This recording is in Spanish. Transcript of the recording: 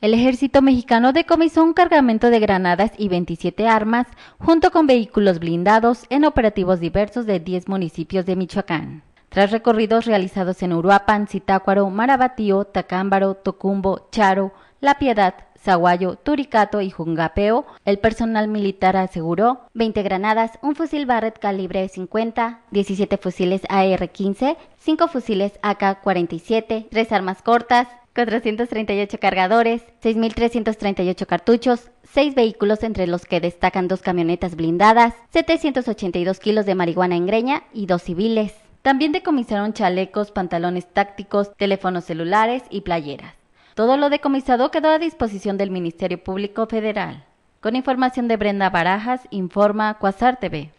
El ejército mexicano decomisó un cargamento de granadas y 27 armas, junto con vehículos blindados, en operativos diversos de 10 municipios de Michoacán. Tras recorridos realizados en Uruapan, Citácuaro, Marabatío, Tacámbaro, Tocumbo, Charo, La Piedad, Zaguayo, Turicato y Jungapeo, el personal militar aseguró 20 granadas, un fusil Barrett calibre 50, 17 fusiles AR-15, 5 fusiles AK-47, 3 armas cortas, 438 cargadores, 6.338 cartuchos, 6 vehículos entre los que destacan dos camionetas blindadas, 782 kilos de marihuana en greña y dos civiles. También decomisaron chalecos, pantalones tácticos, teléfonos celulares y playeras. Todo lo decomisado quedó a disposición del Ministerio Público Federal. Con información de Brenda Barajas, informa Cuasar TV.